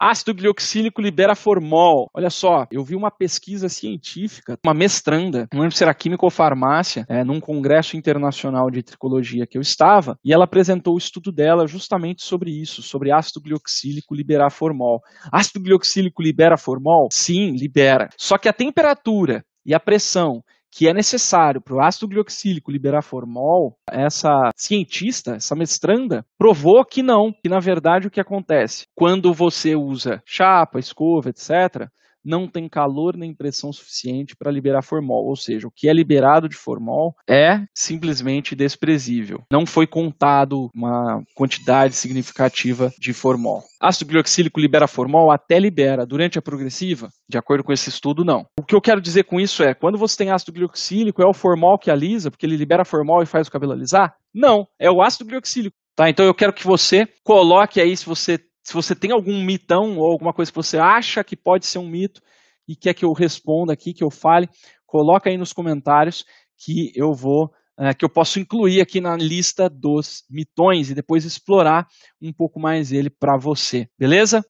Ácido glioxílico libera formol. Olha só, eu vi uma pesquisa científica, uma mestranda, não lembro se era química ou farmácia, é, num congresso internacional de tricologia que eu estava, e ela apresentou o estudo dela justamente sobre isso, sobre ácido glioxílico liberar formol. Ácido glioxílico libera formol? Sim, libera. Só que a temperatura e a pressão que é necessário para o ácido glioxílico liberar formol, essa cientista, essa mestranda, provou que não, que na verdade o que acontece? Quando você usa chapa, escova, etc., não tem calor nem pressão suficiente para liberar formol, ou seja, o que é liberado de formol é simplesmente desprezível. Não foi contado uma quantidade significativa de formol. Ácido glioxílico libera formol? Até libera. Durante a progressiva? De acordo com esse estudo, não. O que eu quero dizer com isso é, quando você tem ácido glioxílico, é o formol que alisa, porque ele libera formol e faz o cabelo alisar? Não, é o ácido glioxílico. Tá? Então eu quero que você coloque aí, se você se você tem algum mitão ou alguma coisa que você acha que pode ser um mito e quer que eu responda aqui, que eu fale, coloca aí nos comentários que eu vou é, que eu posso incluir aqui na lista dos mitões e depois explorar um pouco mais ele para você, beleza?